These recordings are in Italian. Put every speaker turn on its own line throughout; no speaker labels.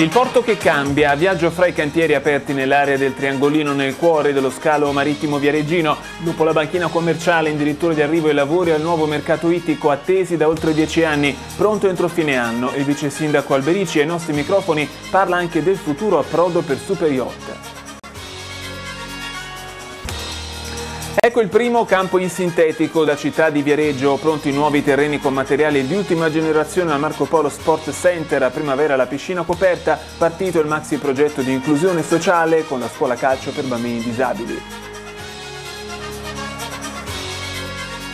Il porto che cambia, viaggio fra i cantieri aperti nell'area del triangolino nel cuore dello scalo marittimo viareggino, dopo la banchina commerciale in dirittura di arrivo ai lavori al nuovo mercato ittico attesi da oltre dieci anni, pronto entro fine anno. Il vice sindaco Alberici ai nostri microfoni parla anche del futuro approdo per super yacht. Ecco il primo campo in sintetico da città di Viareggio, pronti nuovi terreni con materiali di ultima generazione al Marco Polo Sport Center, a primavera la piscina coperta, partito il maxi progetto di inclusione sociale con la scuola calcio per bambini disabili.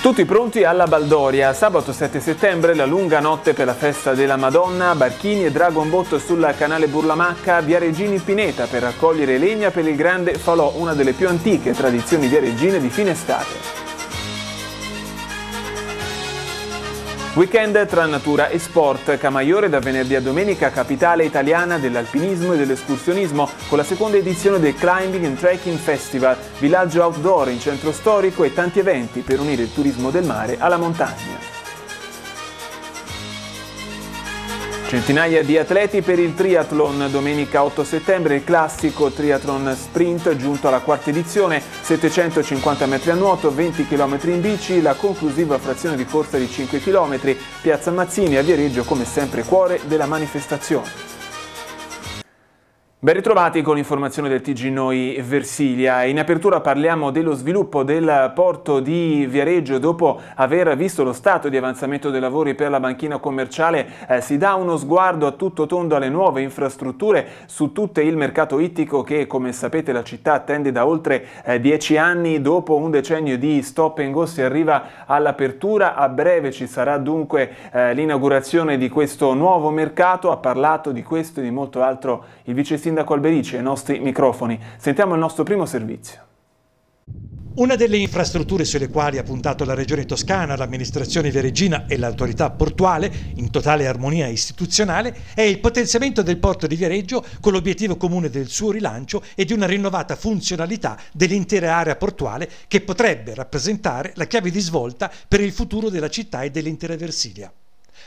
Tutti pronti alla Baldoria. Sabato 7 settembre, la lunga notte per la festa della Madonna, barchini e dragon boat sulla canale Burlamacca, via Regini Pineta per raccogliere legna per il grande falò, una delle più antiche tradizioni via Regine di fine estate. Weekend tra natura e sport, Camaiore da venerdì a domenica, capitale italiana dell'alpinismo e dell'escursionismo, con la seconda edizione del Climbing and Trekking Festival, villaggio outdoor in centro storico e tanti eventi per unire il turismo del mare alla montagna. Centinaia di atleti per il triathlon. Domenica 8 settembre il classico triathlon sprint giunto alla quarta edizione, 750 metri a nuoto, 20 km in bici, la conclusiva frazione di corsa di 5 km. Piazza Mazzini a Viareggio come sempre cuore della manifestazione. Ben ritrovati con l'informazione del TG Noi Versilia. In apertura parliamo dello sviluppo del porto di Viareggio. Dopo aver visto lo stato di avanzamento dei lavori per la banchina commerciale, eh, si dà uno sguardo a tutto tondo alle nuove infrastrutture su tutto il mercato ittico che, come sapete, la città attende da oltre eh, dieci anni. Dopo un decennio di stop and go si arriva all'apertura. A breve ci sarà dunque eh, l'inaugurazione di questo nuovo mercato. Ha parlato di questo e di molto altro il vice sindaco Sindaco Alberici ai nostri microfoni. Sentiamo il nostro primo servizio.
Una delle infrastrutture sulle quali ha puntato la Regione Toscana, l'amministrazione Viareggina e l'autorità portuale, in totale armonia istituzionale, è il potenziamento del porto di Viareggio con l'obiettivo comune del suo rilancio e di una rinnovata funzionalità dell'intera area portuale che potrebbe rappresentare la chiave di svolta per il futuro della città e dell'intera Versilia.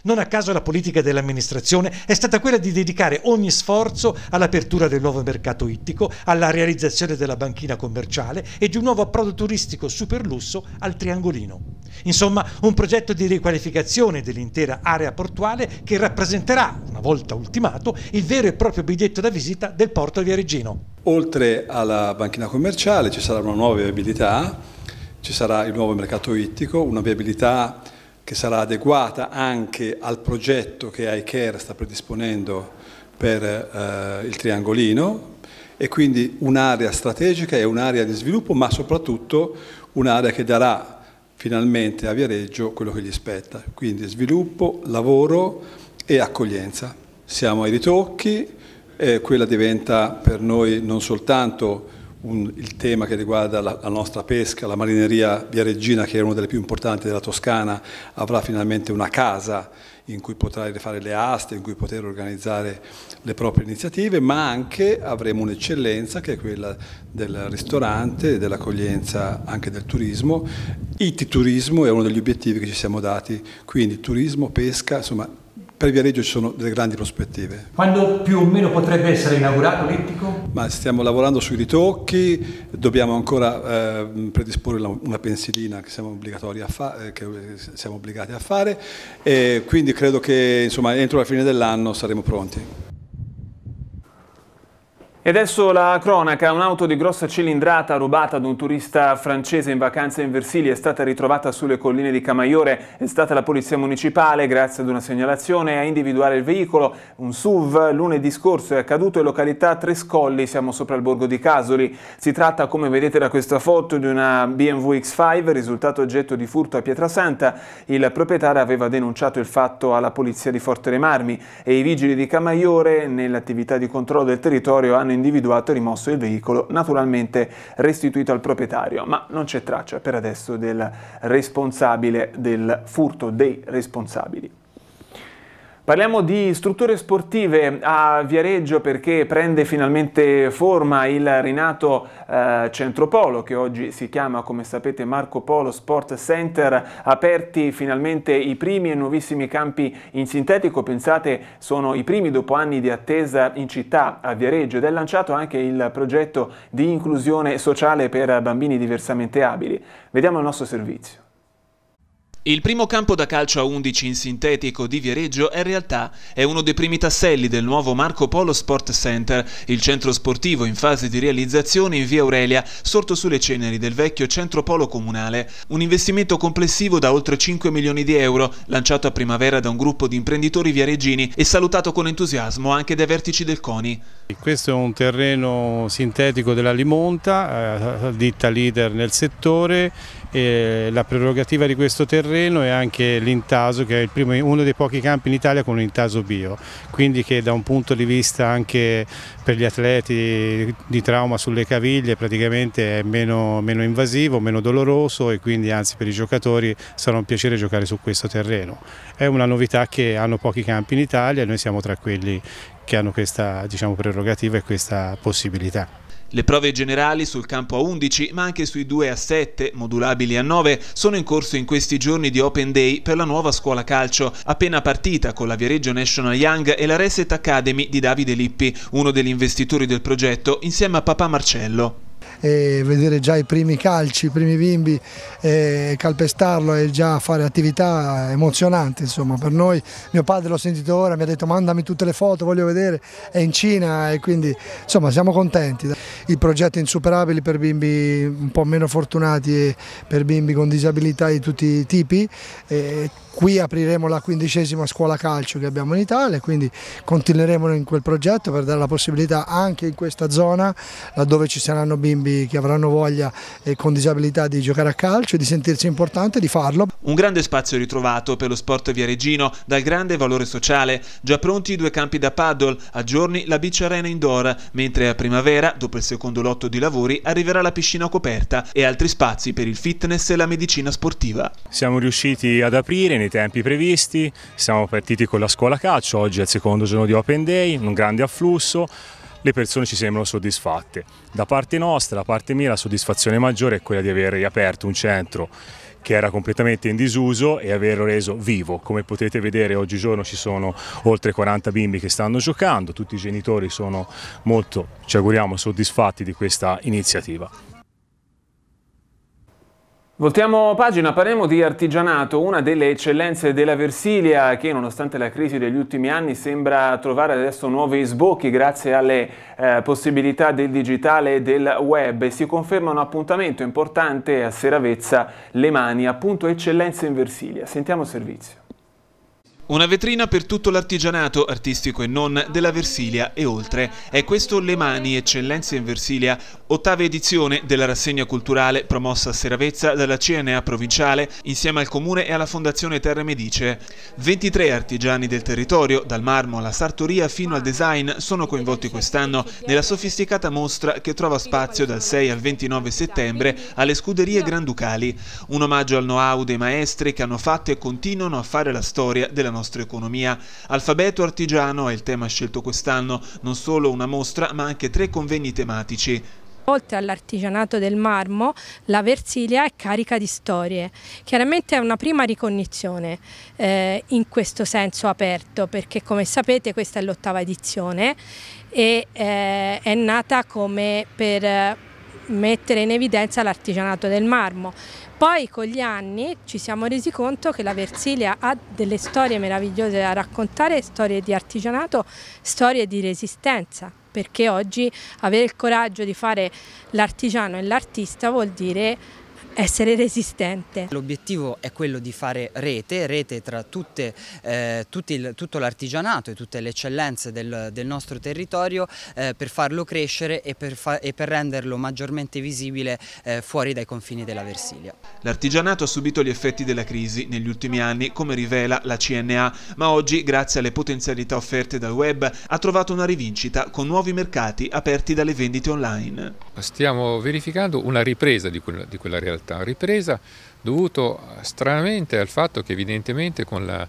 Non a caso la politica dell'amministrazione è stata quella di dedicare ogni sforzo all'apertura del nuovo mercato ittico, alla realizzazione della banchina commerciale e di un nuovo approdo turistico superlusso al Triangolino. Insomma, un progetto di riqualificazione dell'intera area portuale che rappresenterà, una volta ultimato, il vero e proprio biglietto da visita del porto di Areggino.
Oltre alla banchina commerciale ci sarà una nuova viabilità, ci sarà il nuovo mercato ittico, una viabilità che sarà adeguata anche al progetto che iCare sta predisponendo per eh, il triangolino e quindi un'area strategica e un'area di sviluppo ma soprattutto un'area che darà finalmente a Viareggio quello che gli spetta, quindi sviluppo, lavoro e accoglienza. Siamo ai ritocchi, e quella diventa per noi non soltanto un, il tema che riguarda la, la, nostra pesca, la marineria Via viareggina che è una delle più importanti della Toscana avrà finalmente una casa in cui potrà fare le aste, in cui poter organizzare le proprie iniziative, ma anche avremo un'eccellenza che è quella del ristorante, dell'accoglienza anche del turismo. IT turismo è uno degli obiettivi che ci siamo dati, quindi turismo, pesca, insomma per Viareggio ci sono delle grandi prospettive.
Quando più o meno potrebbe essere inaugurato
l'Ittico? Ma stiamo lavorando sui ritocchi, dobbiamo ancora eh, predisporre una pensilina che siamo, a eh, che eh, siamo obbligati a fare, e quindi credo che insomma, entro la fine dell'anno saremo pronti.
E adesso la cronaca, un'auto di grossa cilindrata rubata ad un turista francese in vacanza in Versilia è stata ritrovata sulle colline di Camaiore, è stata la polizia municipale grazie ad una segnalazione a individuare il veicolo, un SUV lunedì scorso è accaduto in località Trescolli, siamo sopra il borgo di Casoli, si tratta come vedete da questa foto di una BMW X5 risultato oggetto di furto a Pietrasanta, il proprietario aveva denunciato il fatto alla polizia di Forte Remarmi e i vigili di Camaiore nell'attività di controllo del territorio hanno individuato e rimosso il veicolo, naturalmente restituito al proprietario, ma non c'è traccia per adesso del responsabile del furto dei responsabili. Parliamo di strutture sportive a Viareggio perché prende finalmente forma il rinato eh, Centropolo che oggi si chiama come sapete Marco Polo Sport Center, aperti finalmente i primi e nuovissimi campi in sintetico, pensate sono i primi dopo anni di attesa in città a Viareggio ed è lanciato anche il progetto di inclusione sociale per bambini diversamente abili. Vediamo il nostro servizio. Il primo campo da calcio a 11 in sintetico di Viareggio in realtà è uno dei primi tasselli del nuovo Marco Polo Sport Center, il centro sportivo in fase di realizzazione in via Aurelia, sorto sulle ceneri del vecchio centro polo comunale. Un investimento complessivo da oltre 5 milioni di euro, lanciato a primavera da un gruppo di imprenditori viareggini e salutato con entusiasmo anche dai vertici del CONI. Questo
è un terreno sintetico della Limonta, eh, ditta leader nel settore, e la prerogativa di questo terreno è anche l'intaso che è primo, uno dei pochi campi in Italia con un intaso bio, quindi che da un punto di vista anche per gli atleti di trauma sulle caviglie praticamente è meno, meno invasivo, meno doloroso e quindi anzi per i giocatori sarà un piacere giocare su questo terreno. È una novità che hanno pochi campi in Italia e noi siamo tra quelli che hanno questa diciamo, prerogativa e questa possibilità.
Le prove generali sul campo a 11, ma anche sui 2 a 7, modulabili a 9, sono in corso in questi giorni di Open Day per la nuova scuola calcio, appena partita con la Viareggio National Young e la Reset Academy di Davide Lippi, uno degli investitori del progetto, insieme a papà Marcello
e vedere già i primi calci, i primi bimbi, e calpestarlo e già fare attività emozionante insomma per noi, mio padre l'ho sentito ora, mi ha detto mandami tutte le foto, voglio vedere, è in Cina e quindi insomma siamo contenti. Il progetto Insuperabili per bimbi un po' meno fortunati e per bimbi con disabilità di tutti i tipi, e qui apriremo la quindicesima scuola calcio che abbiamo in Italia, quindi continueremo in quel progetto per dare la possibilità anche in questa zona laddove ci saranno bimbi bimbi che avranno voglia e con disabilità di giocare a calcio, e di sentirsi importante, di farlo.
Un grande spazio ritrovato per lo sport via Regino dal grande valore sociale. Già pronti i due campi da paddle, a giorni la beach arena indoor, mentre a primavera, dopo il secondo lotto di lavori, arriverà la piscina coperta e altri spazi per il
fitness e la medicina sportiva. Siamo riusciti ad aprire nei tempi previsti, siamo partiti con la scuola calcio, oggi è il secondo giorno di Open Day, un grande afflusso, le persone ci sembrano soddisfatte. Da parte nostra, da parte mia, la soddisfazione maggiore è quella di aver riaperto un centro che era completamente in disuso e averlo reso vivo. Come potete vedere oggigiorno ci sono oltre 40 bimbi che stanno giocando, tutti i genitori sono molto, ci auguriamo, soddisfatti di questa iniziativa.
Voltiamo pagina, parliamo di artigianato, una delle eccellenze della Versilia che nonostante la crisi degli ultimi anni sembra trovare adesso nuovi sbocchi grazie alle eh, possibilità del digitale e del web e si conferma un appuntamento importante a Seravezza Le Mani, appunto eccellenze in Versilia. Sentiamo il servizio. Una vetrina per tutto l'artigianato, artistico e non, della Versilia e oltre. È questo Le Mani, Eccellenze in Versilia, ottava edizione della rassegna culturale promossa a Seravezza dalla CNA provinciale insieme al Comune e alla Fondazione Terre Medice. 23 artigiani del territorio, dal marmo alla sartoria fino al design, sono coinvolti quest'anno nella sofisticata mostra che trova spazio dal 6 al 29 settembre alle scuderie granducali. Un omaggio al know-how dei maestri che hanno fatto e continuano a fare la storia della nostra nostra economia. Alfabeto artigiano è il tema scelto quest'anno, non solo una mostra ma anche tre convegni tematici.
Oltre all'artigianato del marmo, la Versilia è carica di storie. Chiaramente è una prima ricognizione eh, in questo senso aperto, perché come sapete questa è l'ottava edizione e eh, è nata come per mettere in evidenza l'artigianato del marmo. Poi con gli anni ci siamo resi conto che la Versilia ha delle storie meravigliose da raccontare, storie di artigianato, storie di resistenza, perché oggi avere il coraggio di fare l'artigiano e l'artista vuol dire essere resistente.
L'obiettivo è quello di fare rete, rete tra tutte, eh, tutti, tutto l'artigianato e tutte le eccellenze del, del nostro territorio eh, per farlo crescere e per, fa e per renderlo maggiormente visibile eh, fuori dai confini della Versilia. L'artigianato ha subito gli effetti della crisi negli ultimi anni, come rivela la CNA, ma oggi, grazie alle potenzialità offerte dal web, ha trovato una rivincita con nuovi mercati aperti dalle vendite online.
Stiamo verificando una ripresa di, quella, di quella realtà ripresa, ripresa dovuto stranamente al fatto che evidentemente con, la,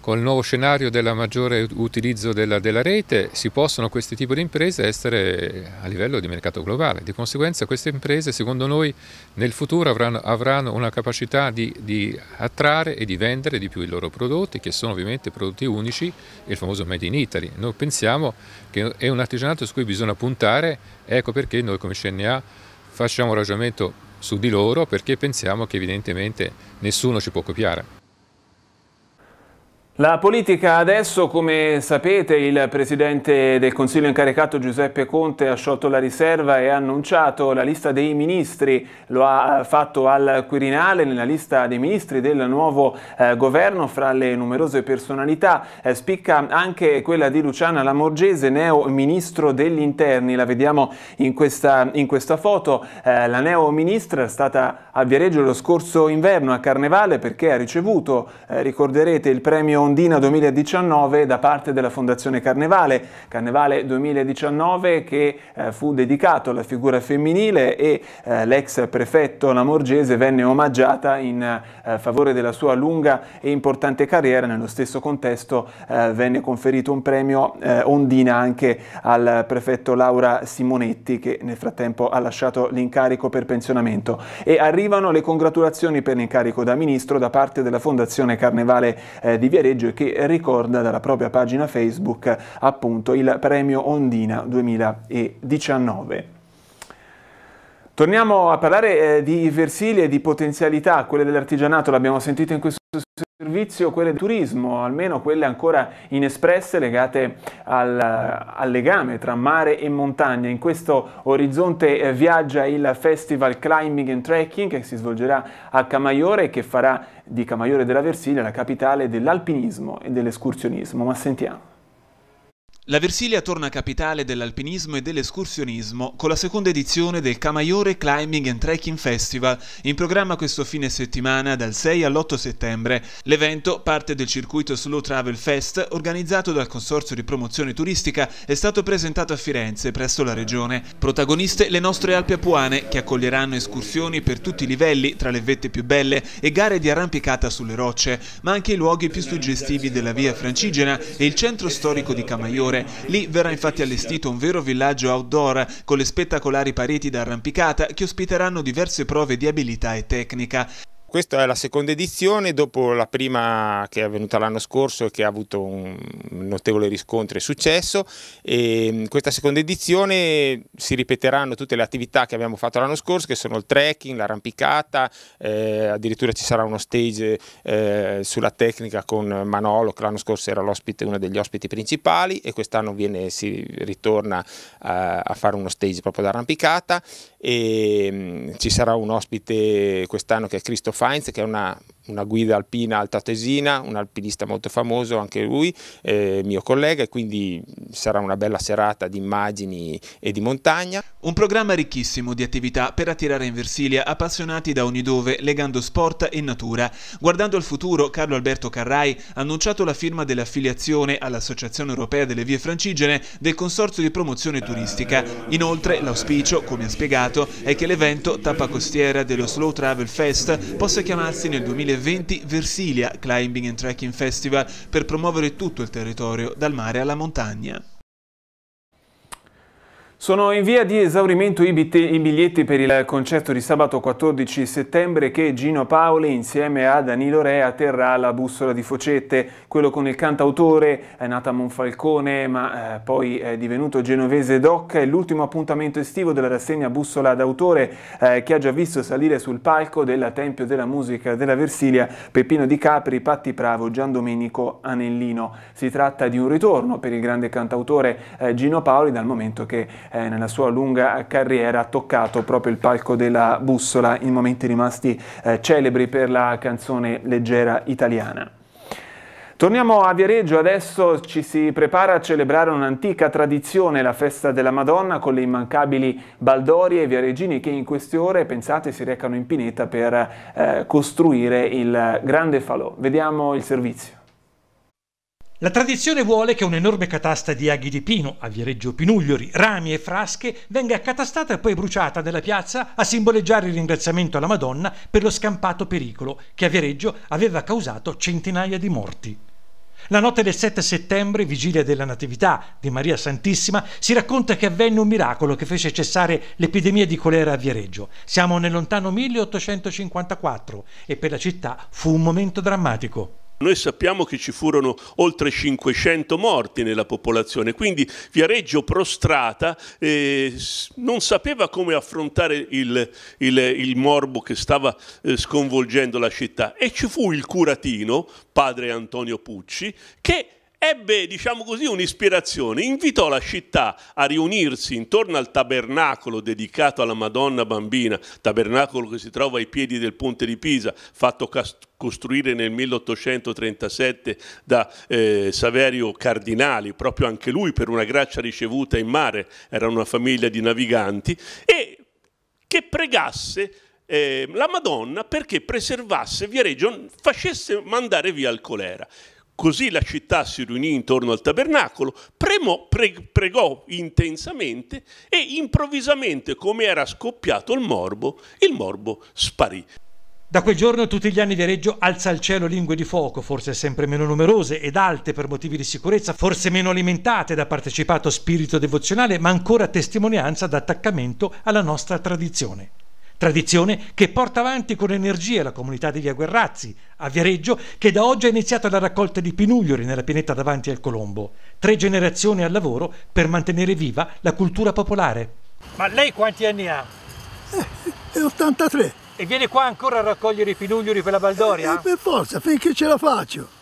con il nuovo scenario del maggiore utilizzo della, della, rete si possono questi tipi di imprese essere a livello di mercato globale, di conseguenza queste imprese secondo noi nel futuro avranno, avranno una capacità di, di attrarre e di vendere di più i loro prodotti che sono ovviamente prodotti unici, il famoso Made in Italy. Noi pensiamo che è un artigianato su cui bisogna puntare, ecco perché noi come CNA facciamo un ragionamento su di loro perché pensiamo che evidentemente nessuno ci può copiare.
La politica adesso, come sapete, il Presidente del Consiglio incaricato Giuseppe Conte ha sciolto la riserva e ha annunciato la lista dei ministri, lo ha fatto al Quirinale nella lista dei ministri del nuovo eh, governo, fra le numerose personalità eh, spicca anche quella di Luciana Lamorgese, neo ministro degli interni, la vediamo in questa, in questa foto, eh, la neo ministra è stata a Viareggio lo scorso inverno a Carnevale perché ha ricevuto, eh, ricorderete, il premio Ondina 2019 da parte della Fondazione Carnevale, Carnevale 2019 che eh, fu dedicato alla figura femminile e eh, l'ex prefetto Lamorgese venne omaggiata in eh, favore della sua lunga e importante carriera, nello stesso contesto eh, venne conferito un premio eh, Ondina anche al prefetto Laura Simonetti che nel frattempo ha lasciato l'incarico per pensionamento e arrivano le congratulazioni per l'incarico da ministro da parte della Fondazione Carnevale eh, di Viareggio Viareggio e che ricorda dalla propria pagina Facebook appunto il premio Ondina 2019. Torniamo a parlare eh, di Versilia e di potenzialità, quelle dell'artigianato, l'abbiamo sentito in questo servizio, quelle del turismo, almeno quelle ancora inespresse legate al, al legame tra mare e montagna. In questo orizzonte eh, viaggia il Festival Climbing and Trekking che si svolgerà a Camaiore e che farà di Camaiore della Versilia, la capitale dell'alpinismo e dell'escursionismo. Ma sentiamo. La Versilia torna capitale dell'alpinismo e dell'escursionismo con la seconda edizione del Camaiore Climbing and Trekking Festival, in programma questo fine settimana dal 6 all'8 settembre. L'evento, parte del circuito Slow Travel Fest, organizzato dal Consorzio di Promozione Turistica, è stato presentato a Firenze presso la regione. Protagoniste le nostre Alpi Apuane, che accoglieranno escursioni per tutti i livelli, tra le vette più belle e gare di arrampicata sulle rocce, ma anche i luoghi più suggestivi della via Francigena e il centro storico di Camaiore Fiore. Lì verrà infatti allestito un vero villaggio outdoor con le spettacolari pareti d'arrampicata che ospiteranno diverse prove di abilità e tecnica. Questa è la seconda edizione dopo la prima che è avvenuta l'anno scorso e che ha avuto un notevole riscontro e successo. E ehm, in questa seconda edizione si ripeteranno tutte le attività che abbiamo fatto l'anno scorso, che sono il trekking, l'arrampicata, eh, addirittura ci sarà uno stage eh, sulla tecnica con Manolo, che l'anno scorso era uno degli ospiti principali e quest'anno si ritorna a, a fare uno stage proprio d'arrampicata. E, ehm, mh, ci sarà un ospite quest'anno che è Cristofano Finds, che è una una guida alpina alta tesina, un alpinista molto famoso anche lui, eh, mio collega, e quindi sarà una bella serata di immagini e di montagna. Un programma ricchissimo di attività per attirare in Versilia appassionati da ogni dove, legando sport e natura. Guardando al futuro, Carlo Alberto Carrai ha annunciato la firma dell'affiliazione all'Associazione Europea delle Vie Francigene del Consorzio di Promozione Turistica. Inoltre, l'auspicio, come ha spiegato, è che l'evento tappa costiera dello Slow Travel Fest possa chiamarsi nel 2020 2020 Versilia Climbing and Trekking Festival per promuovere tutto il territorio, dal mare alla montagna. Sono in via di esaurimento i, biglietti per il concerto di sabato 14 settembre che Gino Paoli insieme a Danilo Re atterrà alla bussola di Focette, quello con il cantautore è nata Monfalcone ma eh, poi è divenuto genovese doc, è l'ultimo appuntamento estivo della rassegna bussola d'autore eh, che ha già visto salire sul palco del Tempio della Musica della Versilia Peppino Di Capri, Patti Pravo, Gian Domenico Anellino. Si tratta di un ritorno per il grande cantautore eh, Gino Paoli dal momento che eh, eh, nella sua lunga carriera ha toccato proprio il palco della bussola in momenti rimasti eh, celebri per la canzone leggera italiana. Torniamo a Viareggio, adesso ci si prepara a celebrare un'antica tradizione, la festa della Madonna, con le immancabili baldorie e viareggini che in queste ore, pensate, si recano in pineta per eh, costruire il grande falò. Vediamo il servizio.
La tradizione vuole che un'enorme catasta di aghi di pino, a Viareggio Pinugliori, rami e frasche venga catastata e poi bruciata nella piazza a simboleggiare il ringraziamento alla Madonna per lo scampato pericolo che a Viareggio aveva causato centinaia di morti. La notte del 7 settembre, vigilia della Natività di Maria Santissima, si racconta che avvenne un miracolo che fece cessare l'epidemia di colera a Viareggio. Siamo nel lontano 1854 e per la città fu un momento drammatico.
Noi sappiamo che ci furono oltre 500 morti nella popolazione, quindi Viareggio prostrata eh, non sapeva come affrontare il, il, il morbo che stava eh, sconvolgendo la città e ci fu il curatino, padre Antonio Pucci, che ebbe, diciamo così, un'ispirazione, invitò la città a riunirsi intorno al tabernacolo dedicato alla Madonna Bambina, tabernacolo che si trova ai piedi del ponte di Pisa, fatto costruire nel 1837 da eh, Saverio Cardinali, proprio anche lui per una grazia ricevuta in mare, era una famiglia di naviganti, e che pregasse eh, la Madonna perché preservasse Viareggio, facesse mandare via il colera. Così la città si riunì intorno al tabernacolo, premò, pre, pregò intensamente e improvvisamente, come era scoppiato il morbo, il morbo sparì.
Da quel giorno tutti gli anni Viareggio alza al cielo lingue di fuoco, forse sempre meno numerose ed alte per motivi di sicurezza, forse meno alimentate da partecipato spirito devozionale, ma ancora testimonianza d'attaccamento alla nostra tradizione. Tradizione che porta avanti con energia la comunità di Via Guerrazzi, a Viareggio, che da oggi ha iniziato la raccolta di pinugliori nella pianeta davanti al Colombo. Tre generazioni al lavoro per mantenere viva la cultura popolare. Ma lei quanti anni ha? Eh, 83. E viene qua ancora a raccogliere i pinugliori per la Baldoria? Eh, eh, per forza, finché ce la faccio.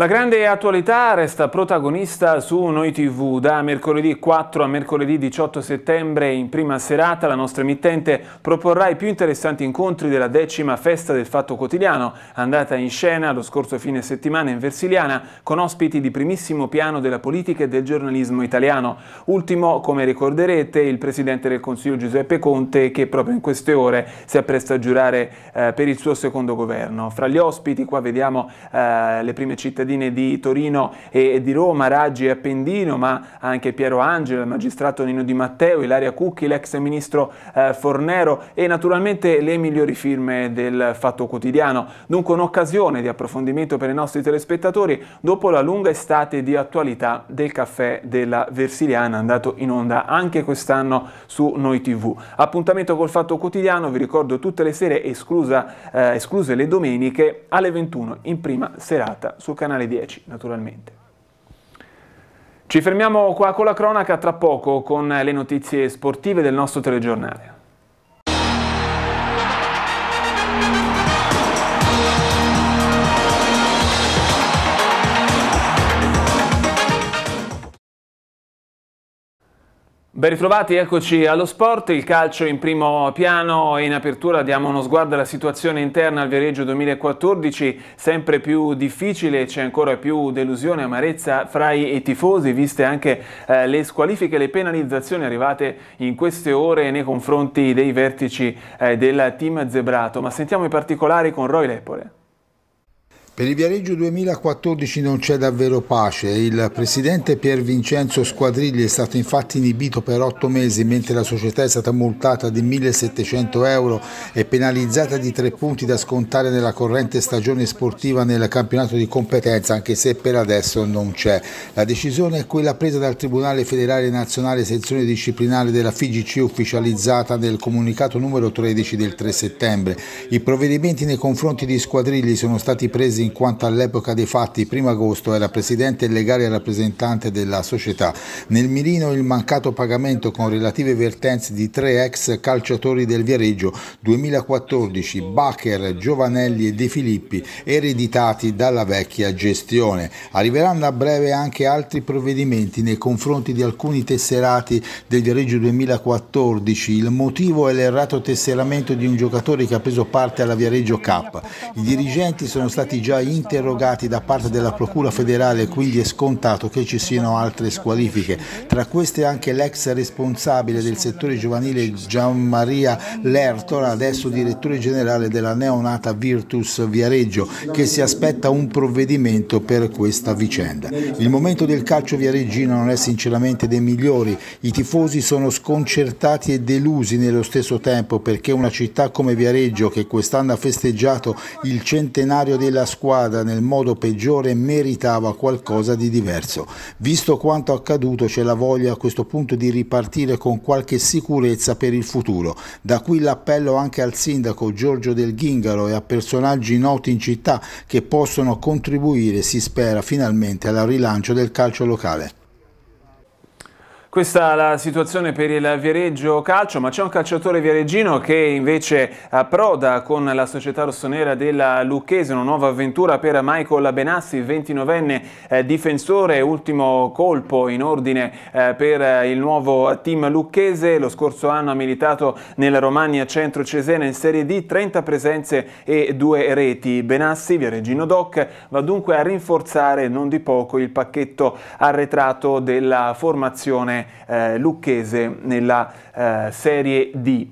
La grande attualità resta protagonista su Noi TV. Da mercoledì 4 a mercoledì 18 settembre in prima serata la nostra emittente proporrà i più interessanti incontri della decima festa del Fatto Quotidiano, andata in scena lo scorso fine settimana in Versiliana con ospiti di primissimo piano della politica e del giornalismo italiano. Ultimo, come ricorderete, il Presidente del Consiglio Giuseppe Conte che proprio in queste ore si appresta a giurare eh, per il suo secondo governo. Fra gli ospiti qua vediamo eh, le prime cittadine Ordine di Torino e di Roma, Raggi e Appendino, ma anche Piero Angela, il magistrato Nino Di Matteo, Ilaria Cucchi, l'ex ministro eh, Fornero e naturalmente le migliori firme del Fatto Quotidiano. Dunque un'occasione di approfondimento per i nostri telespettatori dopo la lunga estate di attualità del caffè della Versiliana andato in onda anche quest'anno su Noi TV. Appuntamento col Fatto Quotidiano, vi ricordo tutte le sere esclusa, eh, escluse le domeniche alle 21 in prima serata sul canale alle 10, naturalmente. Ci fermiamo qua con la cronaca, tra poco con le notizie sportive del nostro telegiornale. Ben ritrovati, eccoci allo sport, il calcio in primo piano e in apertura diamo uno sguardo alla situazione interna al Viareggio 2014, sempre più difficile, c'è ancora più delusione, e amarezza fra i tifosi, viste anche eh, le squalifiche e le penalizzazioni arrivate in queste ore nei confronti dei vertici eh, del team zebrato, ma sentiamo i particolari con Roy Lepore.
Per il Viareggio 2014 non c'è davvero pace. Il presidente Pier Vincenzo Squadrigli è stato infatti inibito per otto mesi, mentre la società è stata multata di 1.700 euro e penalizzata di tre punti da scontare nella corrente stagione sportiva nel campionato di competenza, anche se per adesso non c'è. La decisione è quella presa dal Tribunale federale nazionale sezione disciplinare della FIGC ufficializzata nel comunicato numero 13 del 3 settembre. I provvedimenti nei confronti di Squadrigli sono stati presi in in quanto all'epoca dei fatti, 1 agosto, era presidente legale e rappresentante della società. Nel mirino il mancato pagamento con relative vertenze di tre ex calciatori del Viareggio 2014, Bacher, Giovanelli e De Filippi, ereditati dalla vecchia gestione. Arriveranno a breve anche altri provvedimenti nei confronti di alcuni tesserati del Viareggio 2014. Il motivo è l'errato tesseramento di un giocatore che ha preso parte alla Viareggio Cup. I dirigenti sono stati già già interrogati da parte della Procura federale, quindi è scontato che ci siano altre squalifiche. Tra queste anche l'ex responsabile del settore giovanile Gianmaria Lertora, adesso direttore generale della neonata Virtus Viareggio, che si aspetta un provvedimento per questa vicenda. Il momento del calcio viareggino non è sinceramente dei migliori, i tifosi sono sconcertati e delusi nello stesso tempo perché una città come Viareggio che quest'anno ha festeggiato il centenario della scuola squadra nel modo peggiore meritava qualcosa di diverso. Visto quanto accaduto c'è la voglia a questo punto di ripartire con qualche sicurezza per il futuro. Da qui l'appello anche al sindaco Giorgio Del Ghingaro e a personaggi noti in città che possono contribuire, si spera, finalmente al rilancio del calcio locale.
Questa è la situazione per il Viareggio Calcio, ma c'è un calciatore viareggino che invece approda con la società rossonera della Lucchese, una nuova avventura per Michael Benassi, 29enne eh, difensore, ultimo colpo in ordine eh, per il nuovo team lucchese. Lo scorso anno ha militato nella Romagna Centro Cesena in Serie D, 30 presenze e due reti. Benassi, viareggino doc, va dunque a rinforzare non di poco il pacchetto arretrato della formazione formazione eh, lucchese nella eh, Serie D.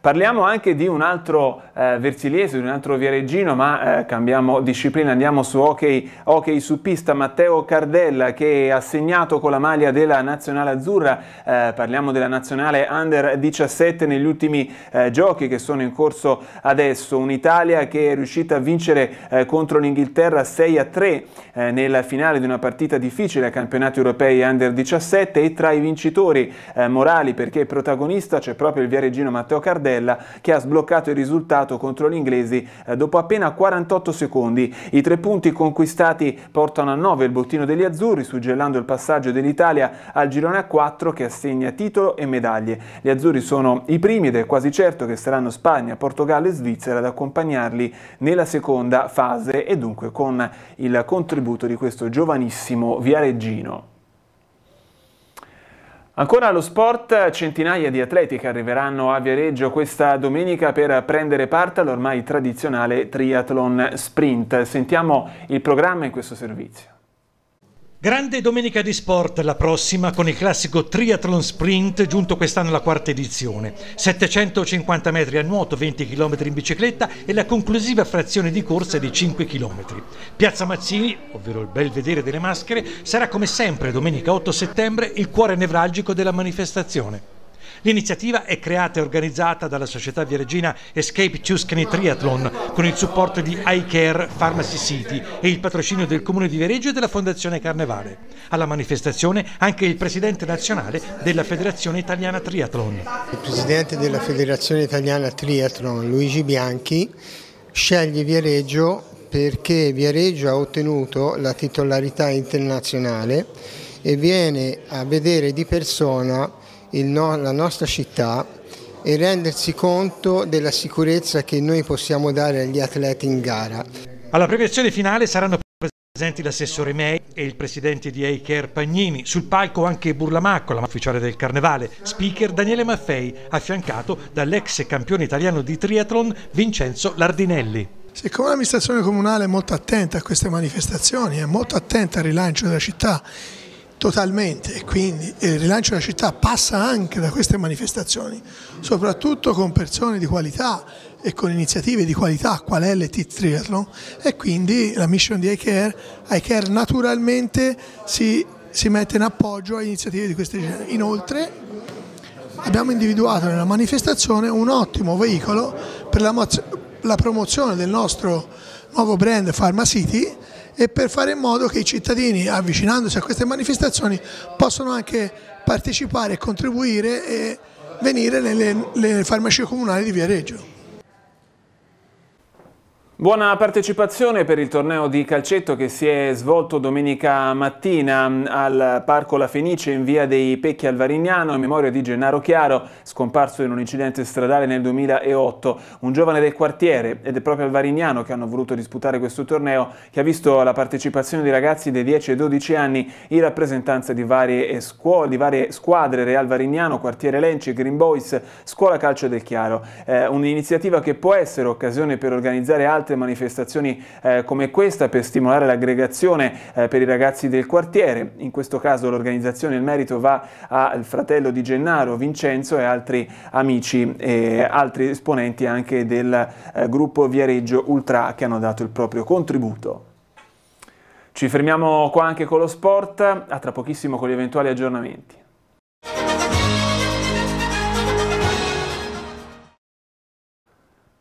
Parliamo anche di un altro eh, versiliese, di un altro viareggino, ma eh, cambiamo disciplina, andiamo su hockey, hockey su pista, Matteo Cardella che ha segnato con la maglia della Nazionale Azzurra, eh, parliamo della Nazionale Under 17 negli ultimi eh, giochi che sono in corso adesso, un'Italia che è riuscita a vincere eh, contro l'Inghilterra 6 a 3 eh, nella finale di una partita difficile ai campionati europei Under 17 e tra i vincitori morali perché protagonista c'è proprio il viareggino Matteo Cardella Mandella che ha sbloccato il risultato contro gli inglesi eh, dopo appena 48 secondi. I tre punti conquistati portano a 9 il bottino degli azzurri, suggellando il passaggio dell'Italia al girone a 4 che assegna titolo e medaglie. Gli azzurri sono i primi ed è quasi certo che saranno Spagna, Portogallo e Svizzera ad accompagnarli nella seconda fase e dunque con il contributo di questo giovanissimo Viareggino. Ancora allo sport, centinaia di atleti che arriveranno a Viareggio questa domenica per prendere parte all'ormai tradizionale triathlon sprint. Sentiamo il programma in questo servizio.
Grande domenica di sport la prossima con il classico triathlon sprint giunto quest'anno alla quarta edizione. 750 metri a nuoto, 20 km in bicicletta e la conclusiva frazione di corsa di 5 km. Piazza Mazzini, ovvero il bel vedere delle maschere, sarà come sempre domenica 8 settembre il cuore nevralgico della manifestazione. L'iniziativa è creata e organizzata dalla società viareggina Escape Tuscany Triathlon con il supporto di iCare Pharmacy City e il patrocinio del Comune di Viareggio e della Fondazione Carnevale. Alla manifestazione anche il presidente nazionale della Federazione Italiana Triathlon. Il
presidente della Federazione Italiana Triathlon, Luigi Bianchi, sceglie Viareggio perché Viareggio ha ottenuto la titolarità internazionale e viene a vedere di persona no, la nostra città e rendersi conto della sicurezza che noi possiamo dare agli atleti in gara.
Alla premiazione finale saranno presenti l'assessore May e il presidente di Eicher Pagnini, sul palco anche Burlamacco, la del Carnevale, speaker Daniele Maffei, affiancato dall'ex campione italiano di triathlon Vincenzo Lardinelli.
Siccome l'amministrazione comunale è molto attenta a queste manifestazioni, è molto attenta al rilancio della città totalmente e quindi il rilancio della città passa anche da queste manifestazioni, soprattutto con persone di qualità e con iniziative di qualità qual è l'ET Triathlon e quindi la mission di iCare, iCare naturalmente si, si mette in appoggio a iniziative di questo genere. Inoltre abbiamo individuato nella manifestazione un ottimo veicolo per la, la promozione del nostro nuovo brand Pharma City e per fare in modo che i cittadini avvicinandosi a queste manifestazioni possano anche partecipare, contribuire e venire nelle farmacie comunali di Viareggio.
Buona partecipazione per il torneo di calcetto che si è svolto domenica mattina al Parco La Fenice in via dei Pecchi Alvarignano in memoria di Gennaro Chiaro, scomparso in un incidente stradale nel 2008. Un giovane del quartiere ed è proprio Alvarignano che hanno voluto disputare questo torneo che ha visto la partecipazione di ragazzi dei 10 e 12 anni in rappresentanza di varie, scuole, di varie squadre Real Varignano, Quartiere Lenci, Green Boys, Scuola Calcio del Chiaro. Eh, Un'iniziativa che può essere occasione per organizzare altri altre manifestazioni eh, come questa per stimolare l'aggregazione eh, per i ragazzi del quartiere. In questo caso l'organizzazione il merito va al fratello di Gennaro, Vincenzo e altri amici e altri esponenti anche del eh, gruppo Viareggio Ultra che hanno dato il proprio contributo. Ci fermiamo qua anche con lo sport, a tra pochissimo con gli eventuali aggiornamenti.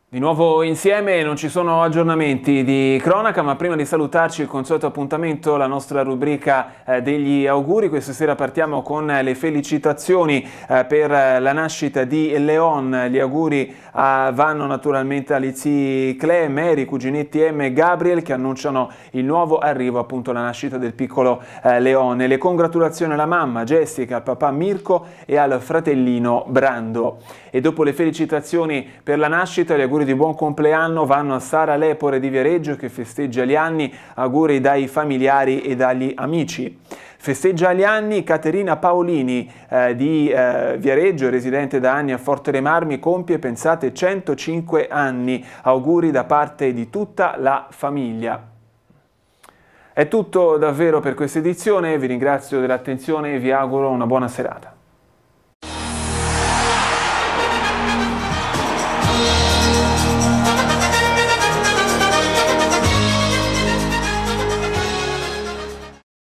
Di nuovo insieme, non ci sono aggiornamenti di cronaca, ma prima di salutarci il consueto appuntamento, la nostra rubrica eh, degli auguri. Questa sera partiamo con le felicitazioni eh, per la nascita di Leon. Gli auguri eh, vanno naturalmente a Lizzie Cle, Mary, Cuginetti M e Gabriel che annunciano il nuovo arrivo, appunto la nascita del piccolo eh, Leon. le congratulazioni alla mamma Jessica, al papà Mirko e al fratellino Brando. E dopo le felicitazioni per la nascita, gli auguri auguri di buon compleanno vanno a Sara Lepore di Viareggio che festeggia gli anni, auguri dai familiari e dagli amici. Festeggia gli anni Caterina Paolini eh, di eh, Viareggio, residente da anni a Forte dei Marmi, compie, pensate, 105 anni. Auguri da parte di tutta la famiglia. È tutto davvero per questa edizione, vi ringrazio dell'attenzione e vi auguro una buona serata.